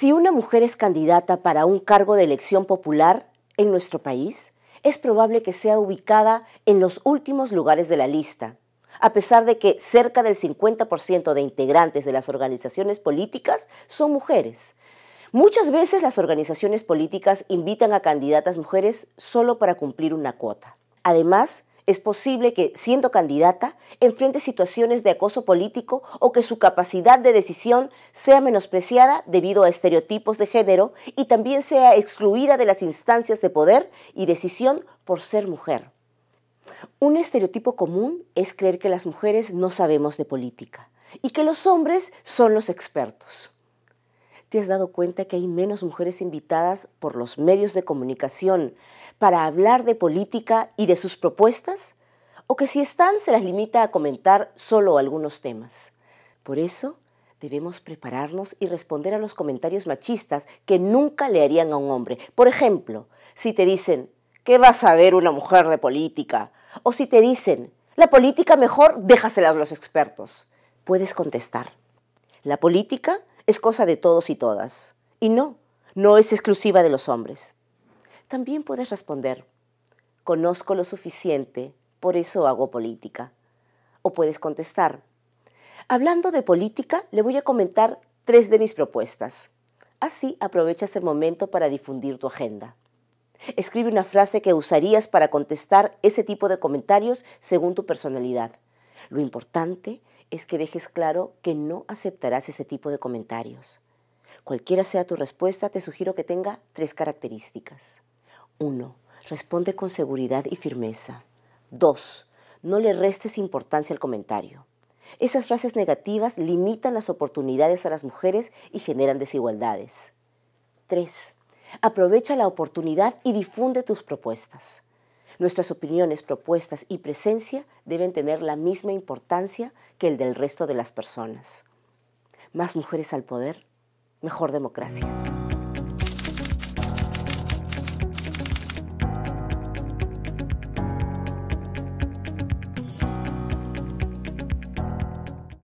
Si una mujer es candidata para un cargo de elección popular en nuestro país, es probable que sea ubicada en los últimos lugares de la lista, a pesar de que cerca del 50% de integrantes de las organizaciones políticas son mujeres. Muchas veces las organizaciones políticas invitan a candidatas mujeres solo para cumplir una cuota. Además, es posible que, siendo candidata, enfrente situaciones de acoso político o que su capacidad de decisión sea menospreciada debido a estereotipos de género y también sea excluida de las instancias de poder y decisión por ser mujer. Un estereotipo común es creer que las mujeres no sabemos de política y que los hombres son los expertos. ¿Te has dado cuenta que hay menos mujeres invitadas por los medios de comunicación para hablar de política y de sus propuestas? ¿O que si están se las limita a comentar solo algunos temas? Por eso, debemos prepararnos y responder a los comentarios machistas que nunca le harían a un hombre. Por ejemplo, si te dicen, ¿qué va a ver una mujer de política? O si te dicen, la política mejor déjasela a los expertos. Puedes contestar, la política es cosa de todos y todas. Y no, no es exclusiva de los hombres. También puedes responder, conozco lo suficiente, por eso hago política. O puedes contestar, hablando de política, le voy a comentar tres de mis propuestas. Así aprovechas el este momento para difundir tu agenda. Escribe una frase que usarías para contestar ese tipo de comentarios según tu personalidad. Lo importante es que dejes claro que no aceptarás ese tipo de comentarios. Cualquiera sea tu respuesta, te sugiero que tenga tres características. 1. Responde con seguridad y firmeza. 2. No le restes importancia al comentario. Esas frases negativas limitan las oportunidades a las mujeres y generan desigualdades. 3. Aprovecha la oportunidad y difunde tus propuestas. Nuestras opiniones, propuestas y presencia deben tener la misma importancia que el del resto de las personas. Más mujeres al poder, mejor democracia.